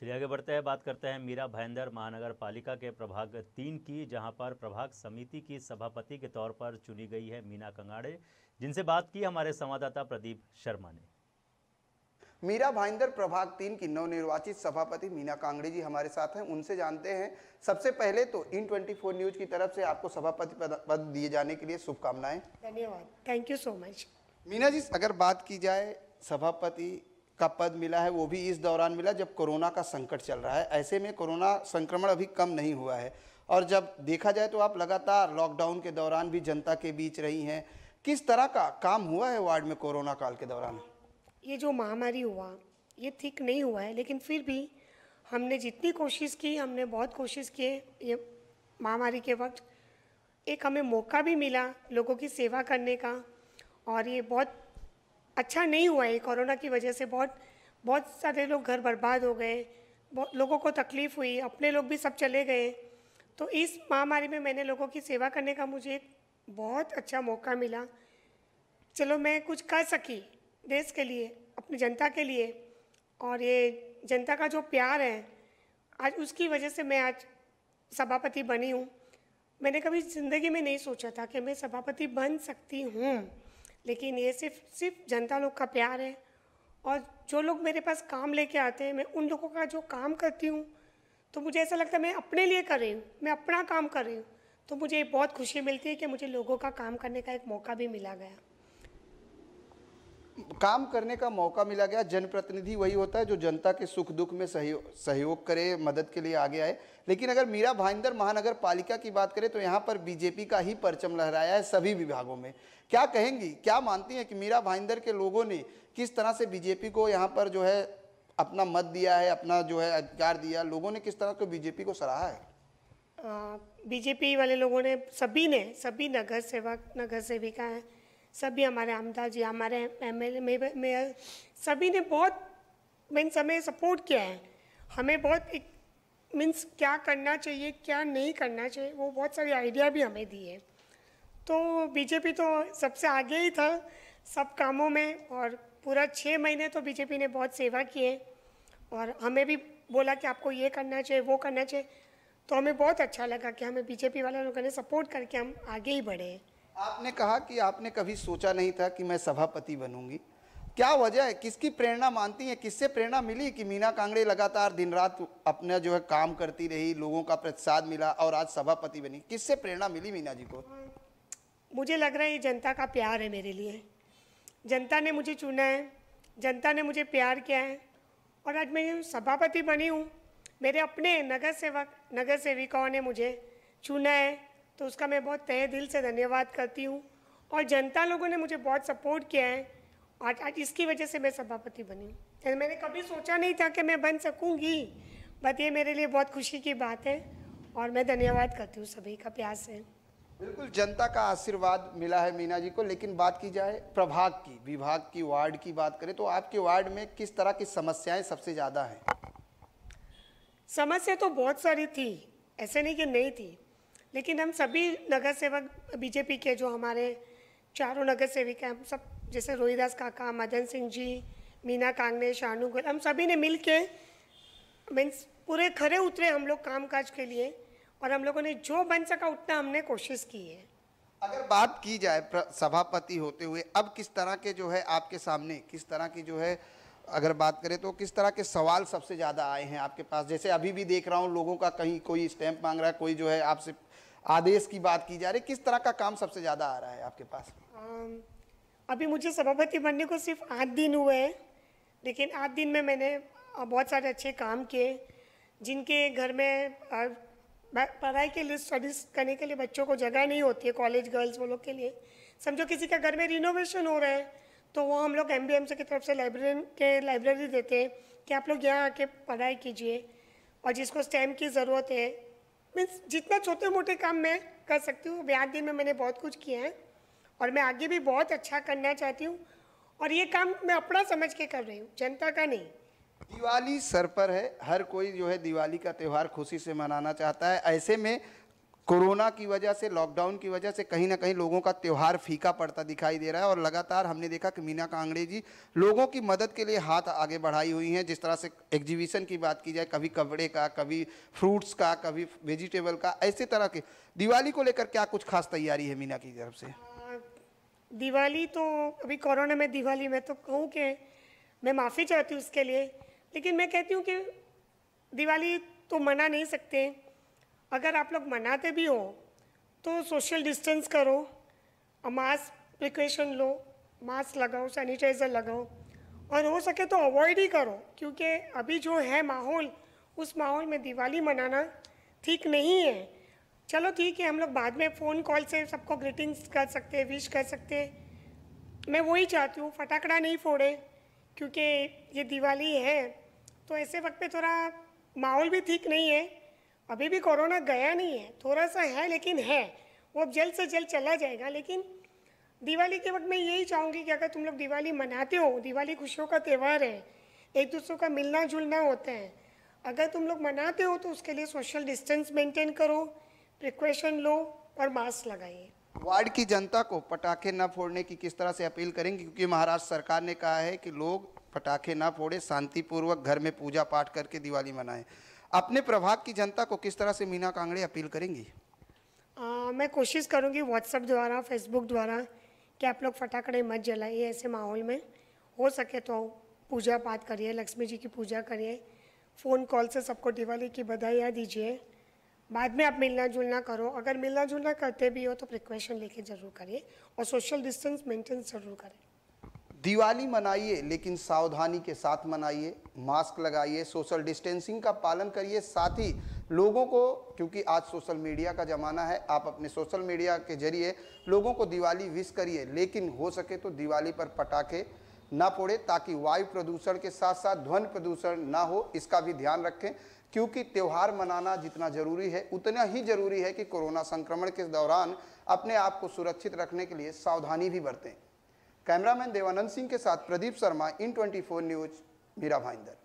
चलिए आगे बढ़ते हैं बात करते हैं मीरा भयंदर महानगर पालिका के प्रभाग तीन की जहां पर प्रभाग समिति की सभापति के तौर पर चुनी गई है मीना कंगाड़े जिनसे बात की हमारे संवाददाता प्रदीप शर्मा ने मीरा भाईंदर प्रभाग तीन की नवनिर्वाचित सभापति मीना कांगड़े जी हमारे साथ हैं उनसे जानते हैं सबसे पहले तो इन 24 न्यूज की तरफ से आपको सभापति पद दिए जाने के लिए शुभकामनाएं धन्यवाद thank you so much Meena ji अगर बात की जाए सभापति का पद मिला है वो भी इस दौरान मिला जब कोरोना का संकट चल रहा है ऐसे में कोरोना संक्रमण अभी कम नहीं हुआ है और जब देखा जाए तो आप लगातार लॉकडाउन के दौरान भी जनता के बीच रही हैं किस तरह का काम हुआ है वार्ड में कोरोना काल के दौरान ये जो महामारी हुआ ये ठीक नहीं हुआ है लेकिन फिर भी हमने जितनी कोशिश की हमने बहुत कोशिश किए ये महामारी के वक्त एक हमें मौका भी मिला लोगों की सेवा करने का और ये बहुत अच्छा नहीं हुआ ये कोरोना की वजह से बहुत बहुत सारे लोग घर बर्बाद हो गए लोगों को तकलीफ़ हुई अपने लोग भी सब चले गए तो इस महामारी में मैंने लोगों की सेवा करने का मुझे एक बहुत अच्छा मौका मिला चलो मैं कुछ कर सकी देश के लिए अपनी जनता के लिए और ये जनता का जो प्यार है आज उसकी वजह से मैं आज सभापति बनी हूँ मैंने कभी ज़िंदगी में नहीं सोचा था कि मैं सभापति बन सकती हूँ लेकिन ये सिर्फ सिर्फ जनता लोग का प्यार है और जो लोग मेरे पास काम लेके आते हैं मैं उन लोगों का जो काम करती हूँ तो मुझे ऐसा लगता है मैं अपने लिए कर रही हूँ मैं अपना काम कर रही हूँ तो मुझे बहुत खुशी मिलती है कि मुझे लोगों का काम करने का एक मौका भी मिला गया काम करने का मौका मिला गया जनप्रतिनिधि वही होता है जो जनता के सुख दुख में सहयो, सहयोग करे मदद के लिए आगे आए लेकिन अगर मीरा भाईंदर महानगर पालिका की बात करें तो यहाँ पर बीजेपी का ही परचम लहराया है सभी विभागों में क्या कहेंगी क्या मानती हैं कि मीरा भाईंदर के लोगों ने किस तरह से बीजेपी को यहाँ पर जो है अपना मत दिया है अपना जो है अधिकार दिया लोगों ने किस तरह को बीजेपी को सराहा है बीजेपी वाले लोगों ने सभी ने सभी नगर सेवक नगर सेविका हैं सभी हमारे आमदार जी हमारे एम एल मेयर सभी ने बहुत मीन्स हमें सपोर्ट किया है हमें बहुत एक मीन्स क्या करना चाहिए क्या नहीं करना चाहिए वो बहुत सारे आइडिया भी हमें दिए तो बीजेपी तो सबसे आगे ही था सब कामों में और पूरा छः महीने तो बीजेपी ने बहुत सेवा किए और हमें भी बोला कि आपको ये करना चाहिए वो करना चाहिए तो हमें बहुत अच्छा लगा कि हमें बीजेपी वाले लोगों ने सपोर्ट करके हम आगे ही बढ़े आपने कहा कि आपने कभी सोचा नहीं था कि मैं सभापति बनूंगी क्या वजह है किसकी प्रेरणा मानती है किससे प्रेरणा मिली कि मीना कांगड़े लगातार दिन रात अपना जो है काम करती रही लोगों का प्रतिसाद मिला और आज सभापति बनी किससे प्रेरणा मिली मीना जी को मुझे लग रहा है ये जनता का प्यार है मेरे लिए जनता ने मुझे चुना है जनता ने मुझे प्यार किया है और आज मैं सभापति बनी हूँ मेरे अपने नगर सेवक नगर सेविकाओं ने मुझे चुना है तो उसका मैं बहुत तहे दिल से धन्यवाद करती हूँ और जनता लोगों ने मुझे बहुत सपोर्ट किया है और आज इसकी वजह से मैं सभापति बनी हूँ मैंने कभी सोचा नहीं था कि मैं बन सकूँगी बट ये मेरे लिए बहुत खुशी की बात है और मैं धन्यवाद करती हूँ सभी का प्यार से बिल्कुल जनता का आशीर्वाद मिला है मीना जी को लेकिन बात की जाए प्रभाग की विभाग की वार्ड की बात करें तो आपके वार्ड में किस तरह की समस्याएं सबसे ज़्यादा हैं समस्या तो बहुत सारी थी ऐसे नहीं कि नहीं थी लेकिन हम सभी नगर सेवक बीजेपी के जो हमारे चारों नगर सेविक हैं हम सब जैसे रोहिदास काका मदन सिंह जी मीना कांगने शानू गोयल हम सभी ने मिल के मीन्स पूरे खरे उतरे हम लोग काम काज के लिए और हम लोगों ने जो बन सका उतना हमने कोशिश की है अगर बात की जाए सभापति होते हुए अब किस तरह के जो है आपके सामने किस तरह की जो है अगर बात करें तो किस तरह के सवाल सबसे ज़्यादा आए हैं आपके पास जैसे अभी भी देख रहा हूँ लोगों का कहीं कोई स्टैंप मांग रहा है कोई जो है आपसे आदेश की बात की जा रही है किस तरह का काम सबसे ज़्यादा आ रहा है आपके पास अभी मुझे सभापति बनने को सिर्फ आठ दिन हुए हैं लेकिन आठ दिन में मैंने बहुत सारे अच्छे काम किए जिनके घर में पढ़ाई के लिए स्टडीज करने के लिए बच्चों को जगह नहीं होती है कॉलेज गर्ल्स वो लोग के लिए समझो किसी का घर में रिनोवेशन हो रहा है तो वो हम लोग एम बी एम सी की तरफ से लाइब्रेरियन के लाइब्रेरी देते हैं कि आप लोग यहाँ आके पढ़ाई कीजिए और जिसको स्टैम की ज़रूरत है मीन्स जितना छोटे मोटे काम मैं कर सकती हूँ ब्याह दिन में मैंने बहुत कुछ किया है और मैं आगे भी बहुत अच्छा करना चाहती हूँ और ये काम मैं अपना समझ के कर रही हूँ जनता का नहीं दिवाली सर पर है हर कोई जो है दिवाली का त्यौहार खुशी से मनाना चाहता है ऐसे में कोरोना की वजह से लॉकडाउन की वजह से कहीं ना कहीं लोगों का त्यौहार फीका पड़ता दिखाई दे रहा है और लगातार हमने देखा कि मीना कांगड़े जी लोगों की मदद के लिए हाथ आगे बढ़ाई हुई हैं जिस तरह से एग्जीबिशन की बात की जाए कभी कपड़े का कभी फ्रूट्स का कभी वेजिटेबल का ऐसे तरह के दिवाली को लेकर क्या कुछ खास तैयारी है मीना की तरफ से दिवाली तो अभी कोरोना में दिवाली में तो कहूँ कि मैं माफ़ी चाहती हूँ उसके लिए लेकिन मैं कहती हूँ कि दिवाली तो मना नहीं सकते अगर आप लोग मनाते भी हो तो सोशल डिस्टेंस करो मास्क प्रिकॉशन लो मास्क लगाओ सैनिटाइज़र लगाओ और हो सके तो अवॉइड ही करो क्योंकि अभी जो है माहौल उस माहौल में दिवाली मनाना ठीक नहीं है चलो ठीक है हम लोग बाद में फ़ोन कॉल से सबको ग्रीटिंग्स कर सकते हैं विश कर सकते मैं वही चाहती हूँ फटाखड़ा नहीं फोड़े क्योंकि ये दिवाली है तो ऐसे वक्त पे थोड़ा माहौल भी ठीक नहीं है अभी भी कोरोना गया नहीं है थोड़ा सा है लेकिन है वो अब जल्द से जल्द चला जाएगा लेकिन दिवाली के वक्त मैं यही चाहूँगी कि अगर तुम लोग दिवाली मनाते हो दिवाली खुशियों का त्यौहार है एक दूसरे का मिलना जुलना होता है अगर तुम लोग मनाते हो तो उसके लिए सोशल डिस्टेंस मेंटेन करो प्रिकॉशन लो और मास्क लगाइए वार्ड की जनता को पटाखे न फोड़ने की किस तरह से अपील करेंगे क्योंकि महाराष्ट्र सरकार ने कहा है कि लोग पटाखे ना फोड़े शांतिपूर्वक घर में पूजा पाठ करके दिवाली मनाएं अपने प्रभाग की जनता को किस तरह से मीना कांगड़े अपील करेंगी आ, मैं कोशिश करूँगी व्हाट्सअप द्वारा फेसबुक द्वारा कि आप लोग फटाखड़े मत जलाइए ऐसे माहौल में हो सके तो पूजा पाठ करिए लक्ष्मी जी की पूजा करिए फ़ोन कॉल से सबको दिवाली की बधाइयाँ दीजिए बाद में आप मिलना जुलना करो अगर मिलना जुलना करते भी हो तो प्रिकॉशन लेके ज़रूर करिए और सोशल डिस्टेंस मेंटेन ज़रूर करें दिवाली मनाइए लेकिन सावधानी के साथ मनाइए मास्क लगाइए सोशल डिस्टेंसिंग का पालन करिए साथ ही लोगों को क्योंकि आज सोशल मीडिया का ज़माना है आप अपने सोशल मीडिया के जरिए लोगों को दिवाली विश करिए लेकिन हो सके तो दिवाली पर पटाखे ना फोड़े ताकि वायु प्रदूषण के साथ साथ ध्वनि प्रदूषण ना हो इसका भी ध्यान रखें क्योंकि त्यौहार मनाना जितना ज़रूरी है उतना ही ज़रूरी है कि कोरोना संक्रमण के दौरान अपने आप को सुरक्षित रखने के लिए सावधानी भी बरतें कैमरामैन देवानंद सिंह के साथ Pradeep Sharma in four news Mira Bhayandar